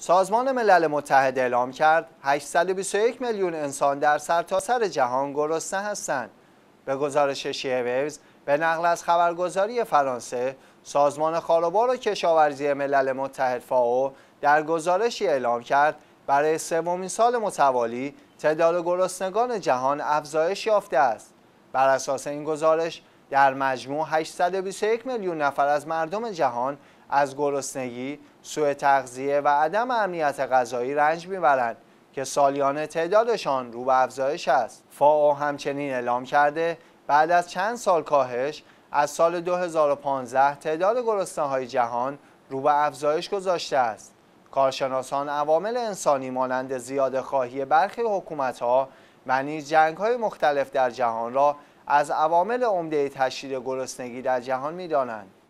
سازمان ملل متحد اعلام کرد 821 میلیون انسان در سرتاسر سر جهان گرسنه هستند. به گزارش شیویوز به نقل از خبرگزاری فرانسه سازمان خاربار و کشاورزی ملل متحد فاو در گزارشی اعلام کرد برای سومین سال متوالی تعداد گرسنگان جهان افزایش یافته است. بر اساس این گزارش در مجموع 821 میلیون نفر از مردم جهان از گرسنگی، سوء تغذیه و عدم امنیت غذایی رنج میبرند که سالیانه تعدادشان رو به افزایش است. فاو همچنین اعلام کرده بعد از چند سال کاهش از سال 2015 تعداد های جهان رو به افزایش گذاشته است. کارشناسان عوامل انسانی مانند زیاد خواهی برخی ها و نیز های مختلف در جهان را از عوامل عمده تشدید گرسنگی در جهان دانند